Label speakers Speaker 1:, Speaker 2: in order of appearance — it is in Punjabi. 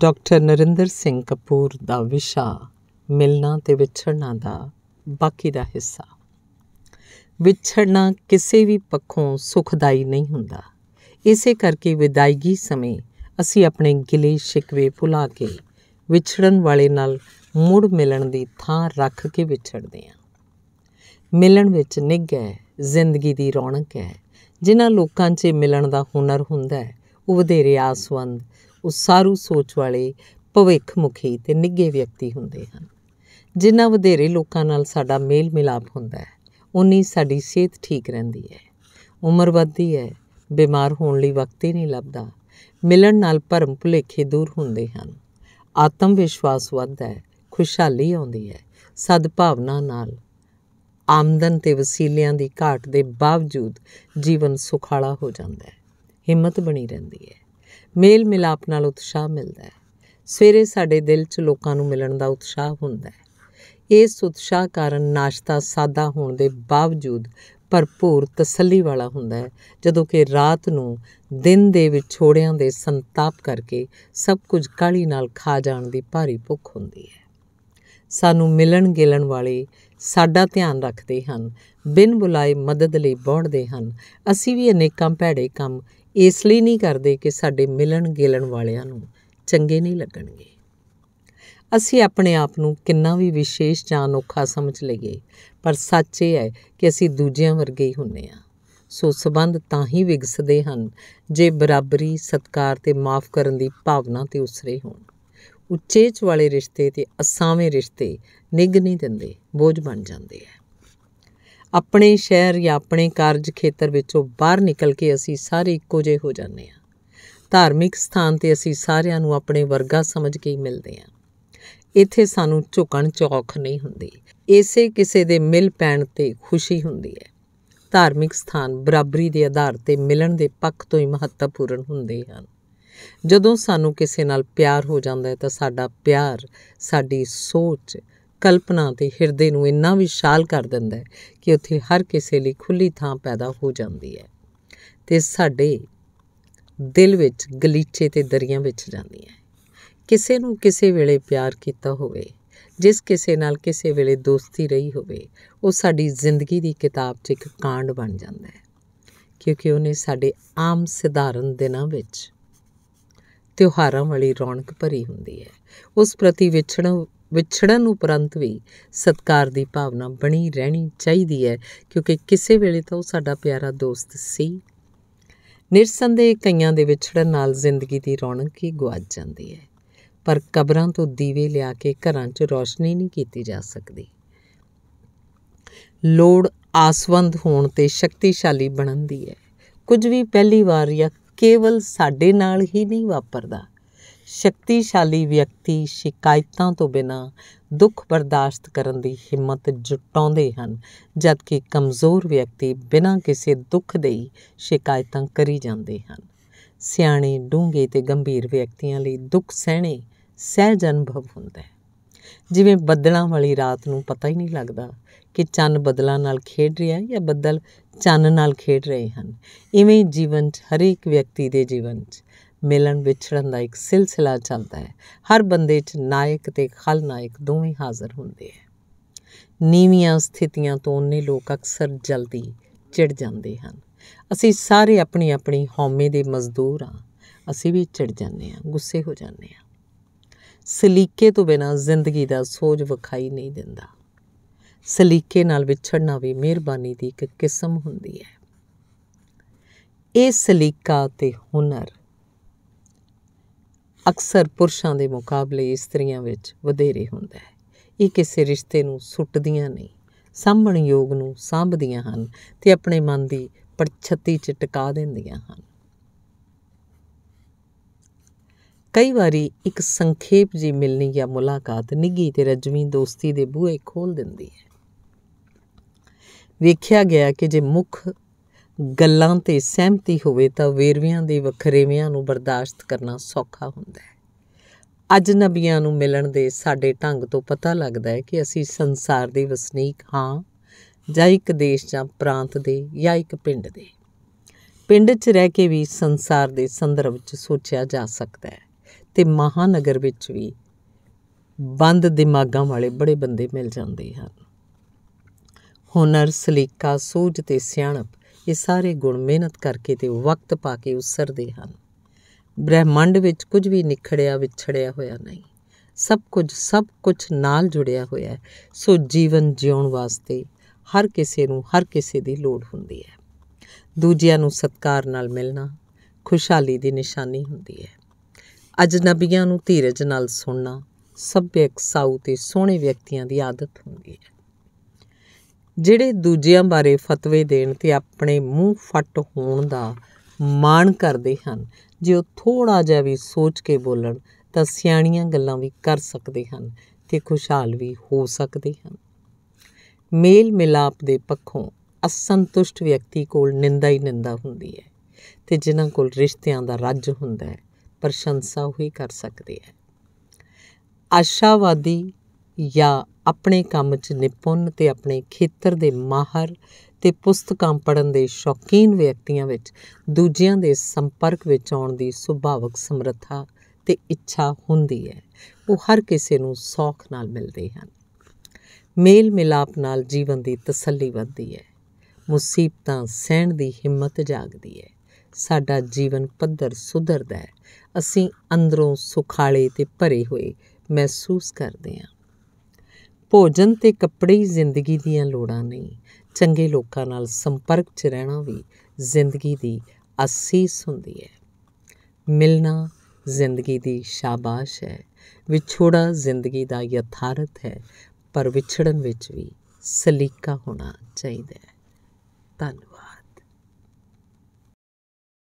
Speaker 1: ਡਾਕਟਰ ਨਰਿੰਦਰ ਸਿੰਘ ਕਪੂਰ ਦਾ ਵਿਸ਼ਾ ਮਿਲਣਾ ਤੇ ਵਿਛੜਨਾ ਦਾ ਬਾਕੀ ਦਾ ਹਿੱਸਾ ਵਿਛੜਨਾ ਕਿਸੇ ਵੀ ਪੱਖੋਂ ਸੁਖਦਾਈ ਨਹੀਂ ਹੁੰਦਾ ਇਸੇ ਕਰਕੇ ਵਿਦਾਇਗੀ ਸਮੇਂ ਅਸੀਂ ਆਪਣੇ ਗਿਲੇ ਸ਼ਿਕਵੇ ਭੁਲਾ ਕੇ ਵਿਛੜਨ ਵਾਲੇ ਨਾਲ ਮੁੜ ਮਿਲਣ ਦੀ ਥਾਂ ਰੱਖ ਕੇ ਵਿਛੜਦੇ ਹਾਂ ਮਿਲਣ ਵਿੱਚ ਨਿੱਘ ਹੈ ਜ਼ਿੰਦਗੀ ਦੀ ਰੌਣਕ ਹੈ ਜਿਨ੍ਹਾਂ ਲੋਕਾਂ 'ਚ ਮਿਲਣ ਦਾ ਹੁਨਰ ਹੁੰਦਾ ਹੈ ਉਹ ਵਧੇਰੇ ਆਸਵੰਦ ਉਸਾਰੂ ਸੋਚ ਵਾਲੇ ਭਵਿੱਖਮੁਖੀ ਤੇ ਨਿੱਘੇ ਵਿਅਕਤੀ ਹੁੰਦੇ ਹਨ ਜਿੰਨਾ ਵਧੇਰੇ ਲੋਕਾਂ ਨਾਲ ਸਾਡਾ ਮੇਲ ਮਿਲਾਪ ਹੁੰਦਾ ਹੈ ਉਨੀ ਸਾਡੀ ਸਿਹਤ ਠੀਕ ਰਹਿੰਦੀ ਹੈ ਉਮਰ ਵੱਧਦੀ ਹੈ ਬਿਮਾਰ ਹੋਣ ਲਈ ਵਕਤ ਹੀ ਨਹੀਂ ਲੱਭਦਾ ਮਿਲਣ ਨਾਲ ਭਰਮ ਭੁਲੇਖੇ ਦੂਰ ਹੁੰਦੇ ਹਨ ਆਤਮ ਵਿਸ਼ਵਾਸ ਵੱਧਦਾ ਹੈ ਖੁਸ਼ਹਾਲੀ ਆਉਂਦੀ ਹੈ ਸਦ ਭਾਵਨਾ ਨਾਲ ਆਮਦਨ ਤੇ ਵਸੀਲਿਆਂ ਦੀ ਘਾਟ ਦੇ ਬਾਵਜੂਦ ਜੀਵਨ ਸੁਖਾਲਾ ਹੋ ਜਾਂਦਾ ਹੈ ਹਿੰਮਤ ਬਣੀ ਰਹਿੰਦੀ ਹੈ ਮੇਲ ਮਿਲਾਪ ਨਾਲ ਉਤਸ਼ਾਹ ਮਿਲਦਾ ਹੈ ਸਵੇਰੇ ਸਾਡੇ ਦਿਲ 'ਚ ਲੋਕਾਂ ਨੂੰ ਮਿਲਣ ਦਾ ਉਤਸ਼ਾਹ ਹੁੰਦਾ ਹੈ ਇਹ ਉਤਸ਼ਾਹ ਕਾਰਨ ਨਾਸ਼ਤਾ ਸਾਦਾ ਹੋਣ ਦੇ ਬਾਵਜੂਦ ਭਰਪੂਰ ਤਸੱਲੀ ਵਾਲਾ ਹੁੰਦਾ ਹੈ ਜਦੋਂ ਕਿ ਰਾਤ ਨੂੰ ਦਿਨ ਦੇ ਵਿਛੋੜਿਆਂ ਦੇ ਸੰਤਾਪ ਕਰਕੇ ਸਭ ਕੁਝ ਕਾਲੀ ਨਾਲ ਖਾ ਜਾਣ ਦੀ ਭਾਰੀ ਭੁੱਖ ਹੁੰਦੀ ਹੈ ਸਾਨੂੰ ਮਿਲਣ ਗਿਲਣ ਵਾਲੇ ਸਾਡਾ ਧਿਆਨ ਰੱਖਦੇ ਹਨ ਬਿਨ ਬੁਲਾਏ ਮਦਦ ਲਈ ਬੋੜਦੇ ਹਨ ਅਸੀਂ ਵੀ ਅਨੇਕਾਂ ਭੈੜੇ ਕੰਮ ਇਸ ਲਈ ਨਹੀਂ ਕਰਦੇ ਕਿ ਸਾਡੇ ਮਿਲਣ ਗਿਲਣ ਵਾਲਿਆਂ ਨੂੰ ਚੰਗੇ ਨਹੀਂ ਲੱਗਣਗੇ ਅਸੀਂ ਆਪਣੇ ਆਪ ਨੂੰ ਕਿੰਨਾ ਵੀ ਵਿਸ਼ੇਸ਼ ਜਾਂ ਅਨੋਖਾ ਸਮਝ ਲਈਏ ਪਰ ਸੱਚ ਇਹ ਹੈ ਕਿ ਅਸੀਂ ਦੂਜਿਆਂ ਵਰਗੇ ਹੀ ਹੁੰਨੇ ਆ ਸੋ ਸਬੰਧ ਤਾਂ ਹੀ ਵਿਗਸਦੇ ਹਨ ਜੇ ਬਰਾਬਰੀ ਸਤਕਾਰ ਤੇ ਮਾਫ ਕਰਨ ਦੀ ਭਾਵਨਾ ਤੇ ਉਸਰੇ ਹੋਣ ਉੱਚੇਚ ਵਾਲੇ ਰਿਸ਼ਤੇ ਤੇ ਅਸਾਵੇਂ ਰਿਸ਼ਤੇ ਨਿਗ ਨਹੀਂ ਦਿੰਦੇ ਬੋਝ ਬਣ ਜਾਂਦੇ ਆ ਆਪਣੇ ਸ਼ਹਿਰ ਜਾਂ ਆਪਣੇ ਕਾਰਜ ਖੇਤਰ ਵਿੱਚੋਂ ਬਾਹਰ ਨਿਕਲ ਕੇ ਅਸੀਂ ਸਾਰੇ ਇੱਕੋ ਜਿਹੇ ਹੋ ਜਾਂਦੇ ਹਾਂ ਧਾਰਮਿਕ ਸਥਾਨ ਤੇ ਅਸੀਂ ਸਾਰਿਆਂ ਨੂੰ ਆਪਣੇ ਵਰਗਾ ਸਮਝ ਕੇ ਹੀ ਮਿਲਦੇ ਹਾਂ ਇੱਥੇ ਸਾਨੂੰ ਝੁਕਣ ਚੌਕ ਨਹੀਂ ਹੁੰਦੀ ਇਸੇ ਕਿਸੇ ਦੇ ਮਿਲ ਪੈਣ ਤੇ ਖੁਸ਼ੀ ਹੁੰਦੀ ਹੈ ਧਾਰਮਿਕ ਸਥਾਨ ਬਰਾਬਰੀ ਦੇ ਆਧਾਰ ਤੇ ਮਿਲਣ ਦੇ ਪੱਖ ਤੋਂ ਹੀ ਮਹੱਤਵਪੂਰਨ ਹੁੰਦੇ ਹਨ ਜਦੋਂ ਸਾਨੂੰ ਕਿਸੇ ਨਾਲ ਪਿਆਰ ਹੋ ਜਾਂਦਾ ਹੈ ਤਾਂ ਸਾਡਾ ਪਿਆਰ ਸਾਡੀ ਸੋਚ ਕਲਪਨਾ ਤੇ ਹਿਰਦੇ ਨੂੰ ਇੰਨਾ ਵਿਸ਼ਾਲ ਕਰ ਦਿੰਦਾ ਹੈ ਕਿ ਉੱਥੇ ਹਰ ਕਿਸੇ ਲਈ ਖੁੱਲੀ ਥਾਂ ਪੈਦਾ ਹੋ ਜਾਂਦੀ ਹੈ ਤੇ ਸਾਡੇ ਦਿਲ ਵਿੱਚ ਗਲੀਚੇ ਤੇ ਦਰਿਆ ਵਿੱਚ ਜਾਂਦੀ ਹੈ ਕਿਸੇ ਨੂੰ ਕਿਸੇ ਵੇਲੇ ਪਿਆਰ ਕੀਤਾ ਹੋਵੇ ਜਿਸ ਕਿਸੇ ਨਾਲ ਕਿਸੇ ਵੇਲੇ ਦੋਸਤੀ ਰਹੀ ਹੋਵੇ ਉਹ ਸਾਡੀ ਜ਼ਿੰਦਗੀ ਦੀ ਕਿਤਾਬ 'ਚ ਇੱਕ ਕਾਂਡ ਬਣ ਜਾਂਦਾ ਹੈ ਕਿਉਂਕਿ ਉਹਨੇ ਸਾਡੇ ਆਮ ਸਧਾਰਨ ਦਿਨਾਂ ਵਿੱਚ ਤਿਉਹਾਰਾਂ ਵਾਲੀ ਰੌਣਕ ਭਰੀ ਹੁੰਦੀ ਹੈ ਉਸ ਪ੍ਰਤੀ ਵਿਛੜਨ ਵਿਛੜਨ ਉਪਰੰਤ ਵੀ ਸਤਕਾਰ ਦੀ ਭਾਵਨਾ ਬਣੀ ਰਹਿਣੀ ਚਾਹੀਦੀ ਹੈ ਕਿਉਂਕਿ ਕਿਸੇ ਵੇਲੇ ਤਾਂ ਉਹ ਸਾਡਾ ਪਿਆਰਾ ਦੋਸਤ ਸੀ ਨਿਰਸੰਦੇਹ ਕਈਆਂ ਦੇ ਵਿਛੜਨ ਨਾਲ ਜ਼ਿੰਦਗੀ ਦੀ ਰੌਣਕ ਹੀ ਗਵਾਚ ਜਾਂਦੀ ਹੈ ਪਰ ਕਬਰਾਂ ਤੋਂ ਦੀਵੇ ਲਿਆ ਕੇ ਘਰਾਂ 'ਚ ਰੋਸ਼ਨੀ ਨਹੀਂ ਕੀਤੀ ਜਾ ਸਕਦੀ ਲੋੜ ਆਸਵੰਦ ਹੋਣ ਤੇ ਸ਼ਕਤੀਸ਼ਾਲੀ ਬਣਨ ਦੀ ਹੈ ਕੁਝ ਵੀ ਪਹਿਲੀ ਵਾਰ ਜਾਂ ਕੇਵਲ ਸਾਡੇ ਨਾਲ ਹੀ ਨਹੀਂ ਵਾਪਰਦਾ ਸ਼ਕਤੀਸ਼ਾਲੀ ਵਿਅਕਤੀ ਸ਼ਿਕਾਇਤਾਂ ਤੋਂ ਬਿਨਾਂ ਦੁੱਖ ਬਰਦਾਸ਼ਤ ਕਰਨ ਦੀ ਹਿੰਮਤ ਜੁਟਾਉਂਦੇ ਹਨ ਜਦਕਿ ਕਮਜ਼ੋਰ ਵਿਅਕਤੀ ਬਿਨਾਂ ਕਿਸੇ ਦੁੱਖ ਦੇ ਸ਼ਿਕਾਇਤਾਂ ਕਰੀ ਜਾਂਦੇ ਹਨ ਸਿਆਣੇ ਡੂੰਘੇ ਤੇ ਗੰਭੀਰ ਵਿਅਕਤੀਆਂ ਲਈ ਦੁੱਖ ਸਹਿਣੇ ਸਹਿਜ ਅਨੁਭਵ ਹੁੰਦਾ ਹੈ ਜਿਵੇਂ ਬੱਦਲਾਂ ਵਾਲੀ ਰਾਤ ਨੂੰ ਪਤਾ ਹੀ ਨਹੀਂ ਲੱਗਦਾ ਕਿ ਚੰਨ ਬੱਦਲਾਂ ਨਾਲ ਖੇਡ ਰਿਹਾ ਹੈ ਜਾਂ ਬੱਦਲ ਚੰਨ ਨਾਲ ਖੇਡ ਰਹੇ ਹਨ ਇਵੇਂ ਜੀਵਨ 'ਚ ਹਰੇਕ ਵਿਅਕਤੀ ਦੇ ਜੀਵਨ 'ਚ ਮਿਲਣ ਵਿਛੜਨ ਦਾ ਇੱਕ ਸਿਲਸਿਲਾ ਚੱਲਦਾ ਹੈ ਹਰ ਬੰਦੇ 'ਚ ਨਾਇਕ ਤੇ ਖਲਨਾਇਕ ਦੋਵੇਂ ਹਾਜ਼ਰ ਹੁੰਦੇ ਹੈ ਨੀਵੀਆਂ ਸਥਿਤੀਆਂ ਤੋਂ ਉਹਨੇ ਲੋਕ ਅਕਸਰ ਜਲਦੀ ਚਿੜ ਜਾਂਦੇ ਹਨ ਅਸੀਂ ਸਾਰੇ ਆਪਣੀ ਆਪਣੀ ਹਉਮੈ ਦੇ ਮਜ਼ਦੂਰ ਆ ਅਸੀਂ ਵੀ ਚਿੜ ਜਾਂਦੇ ਆ ਗੁੱਸੇ ਹੋ ਜਾਂਦੇ ਆ ਸਲੀਕੇ ਤੋਂ ਬਿਨਾ ਜ਼ਿੰਦਗੀ ਦਾ ਸੋਝ ਵਿਖਾਈ ਨਹੀਂ ਦਿੰਦਾ ਸਲੀਕੇ ਨਾਲ ਵਿਛੜਨਾ ਵੀ ਮਿਹਰਬਾਨੀ ਦੀ ਇੱਕ ਕਿਸਮ ਹੁੰਦੀ ਹੈ ਇਹ ਸਲੀਕਾ ਤੇ ਹੁਨਰ ਅਕਸਰ ਪੁਰਸ਼ਾਂ ਦੇ ਮੁਕਾਬਲੇ ਇਸਤਰੀਆਂ ਵਿੱਚ ਵਧੇਰੇ ਹੁੰਦਾ ਹੈ ਇਹ ਕਿਸੇ ਰਿਸ਼ਤੇ ਨੂੰ ਸੁੱਟਦੀਆਂ ਨਹੀਂ ਸਾਂਭਣ ਯੋਗ ਨੂੰ ਸਾਂਭਦੀਆਂ ਹਨ ਤੇ ਆਪਣੇ ਮਨ ਦੀ ਪਰਛਤੀ 'ਚ ਟਿਕਾ ਦਿੰਦੀਆਂ ਹਨ ਕਈ ਵਾਰੀ ਇੱਕ ਸੰਖੇਪ ਜੀ ਮਿਲਣੀ ਜਾਂ ਮੁਲਾਕਾਤ ਨਿੱਗੀ ਤੇ ਰਜਵੀਂ ਦੋਸਤੀ ਦੇ ਬੂਹੇ ਖੋਲ ਦਿੰਦੀ ਹੈ ਵੇਖਿਆ ਗਿਆ ਕਿ ਜੇ ਮੁੱਖ ਗੱਲਾਂ ਤੇ ਸਹਿਮਤੀ ਹੋਵੇ ਤਾਂ ਵੇਰਵਿਆਂ ਦੇ ਵਖਰੇਵਿਆਂ ਨੂੰ ਬਰਦਾਸ਼ਤ ਕਰਨਾ ਸੌਖਾ ਹੁੰਦਾ ਹੈ ਅਜਨਬੀਆਂ ਨੂੰ ਮਿਲਣ ਦੇ ਸਾਡੇ ਢੰਗ ਤੋਂ ਪਤਾ ਲੱਗਦਾ ਹੈ ਕਿ ਅਸੀਂ ਸੰਸਾਰ ਦੇ ਵਸਨੀਕ ਹਾਂ ਜਾਂ ਇੱਕ ਦੇਸ਼ ਜਾਂ ਪ੍ਰਾਂਤ ਦੇ ਜਾਂ ਇੱਕ ਪਿੰਡ ਦੇ ਪਿੰਡ 'ਚ ਰਹਿ ਕੇ ਵੀ ਸੰਸਾਰ ਦੇ ਸੰਦਰਭ 'ਚ ਸੋਚਿਆ ਜਾ ਸਕਦਾ ਹੈ ਤੇ ਮਹਾਨਗਰ ਵਿੱਚ ਵੀ ਬੰਦ ਦਿਮਾਗਾਂ ਵਾਲੇ ਬੜੇ ਬੰਦੇ ਮਿਲ ਜਾਂਦੇ ਹਨ ਹੁਨਰ ਸਲੀਕਾ ਸੂਝ ਤੇ ਸਿਆਣਪ ਇਹ ਸਾਰੇ ਗੁਣ ਮਿਹਨਤ ਕਰਕੇ ਤੇ ਵਕਤ ਪਾ ਕੇ ਉਸਰਦੇ ਹਨ ਬ੍ਰਹਿਮੰਡ ਵਿੱਚ ਕੁਝ ਵੀ ਨਿਖੜਿਆ ਵਿਛੜਿਆ ਹੋਇਆ ਨਹੀਂ ਸਭ ਕੁਝ ਸਭ ਕੁਝ ਨਾਲ ਜੁੜਿਆ ਹੋਇਆ ਹੈ ਸੋ ਜੀਵਨ ਜਿਉਣ ਵਾਸਤੇ ਹਰ ਕਿਸੇ ਨੂੰ ਹਰ ਕਿਸੇ ਦੀ ਲੋੜ ਹੁੰਦੀ ਹੈ ਦੂਜਿਆਂ ਨੂੰ ਸਤਕਾਰ ਨਾਲ ਮਿਲਣਾ ਖੁਸ਼ਹਾਲੀ ਦੀ ਨਿਸ਼ਾਨੀ ਹੁੰਦੀ ਹੈ ਅਜਨਬੀਆਂ ਨੂੰ ਧੀਰਜ ਨਾਲ ਸੁਣਨਾ ਇੱਕ ਸਾਊ ਤੇ ਸੋਹਣੇ ਵਿਅਕਤੀਆਂ ਦੀ ਆਦਤ ਹੁੰਦੀ ਹੈ ਜਿਹੜੇ ਦੂਜਿਆਂ ਬਾਰੇ ਫਤਵੇ ਦੇਣ ਤੇ ਆਪਣੇ ਮੂੰਹ ਫੱਟ ਹੋਣ ਦਾ ਮਾਣ ਕਰਦੇ ਹਨ ਜੇ ਉਹ ਥੋੜਾ ਜਿਹਾ ਵੀ ਸੋਚ ਕੇ ਬੋਲਣ ਤਾਂ ਸਿਆਣੀਆਂ ਗੱਲਾਂ ਵੀ ਕਰ ਸਕਦੇ ਹਨ ਤੇ ਖੁਸ਼ਹਾਲ ਵੀ ਹੋ ਸਕਦੇ ਹਨ ਮੇਲ ਮਿਲਾਪ ਦੇ ਪੱਖੋਂ ਅਸੰਤੁਸ਼ਟ ਵਿਅਕਤੀ ਕੋਲ ਨਿੰਦਾ ਹੀ ਨਿੰਦਾ ਹੁੰਦੀ ਹੈ ਤੇ ਜਿਨ੍ਹਾਂ ਕੋਲ ਰਿਸ਼ਤਿਆਂ ਦਾ ਰੱਜ ਹੁੰਦਾ ਹੈ ਪ੍ਰਸ਼ੰਸਾ ਉਹ ਹੀ ਕਰ ਸਕਦੇ ਹੈ ਆਸ਼ਾਵਾਦੀ ਜਾਂ ਆਪਣੇ ਕੰਮ 'ਚ નિਪੁੰਨ ਤੇ ਆਪਣੇ ਖੇਤਰ ਦੇ ਮਾਹਰ ਤੇ ਪੁਸਤਕਾਂ ਪੜਨ ਦੇ ਸ਼ੌਕੀਨ ਵਿਅਕਤੀਆਂ ਵਿੱਚ ਦੂਜਿਆਂ ਦੇ ਸੰਪਰਕ ਵਿੱਚ ਆਉਣ ਦੀ ਸੁਭਾਵਕ ਸਮਰੱਥਾ ਤੇ ਇੱਛਾ ਹੁੰਦੀ ਹੈ ਉਹ ਹਰ ਕਿਸੇ ਨੂੰ ਸੌਖ ਨਾਲ ਮਿਲਦੇ ਹਨ ਮੇਲ ਮਿਲਾਪ ਨਾਲ ਜੀਵਨ ਦੀ ਤਸੱਲੀ ਵੱਧਦੀ ਹੈ ਮੁਸੀਬਤਾਂ ਸਹਿਣ ਦੀ ਹਿੰਮਤ ਜਾਗਦੀ ਹੈ ਸਾਡਾ ਜੀਵਨ ਪੱਧਰ ਸੁਧਰਦਾ ਹੈ ਅਸੀਂ ਅੰਦਰੋਂ ਸੁਖਾਲੇ ਤੇ ਭਰੇ ਹੋਏ ਮਹਿਸੂਸ ਕਰਦੇ ਹਾਂ ਭੋਜਨ ਤੇ ਕੱਪੜੇ ਹੀ ਜ਼ਿੰਦਗੀ ਦੀਆਂ ਲੋੜਾਂ ਨਹੀਂ ਚੰਗੇ ਲੋਕਾਂ ਨਾਲ ਸੰਪਰਕ 'ਚ ਰਹਿਣਾ ਵੀ ਜ਼ਿੰਦਗੀ ਦੀ ਅਸੀਸ ਹੁੰਦੀ ਹੈ ਮਿਲਣਾ ਜ਼ਿੰਦਗੀ ਦੀ ਸ਼ਾਬਾਸ਼ ਹੈ ਵਿਛੋੜਾ ਜ਼ਿੰਦਗੀ ਦਾ ਯਥਾਰਥ ਹੈ ਪਰ ਵਿਛੜਨ ਵਿੱਚ ਵੀ ਸਲੀਕਾ ਹੋਣਾ ਚਾਹੀਦਾ ਹੈ ਧੰਨਵਾਦ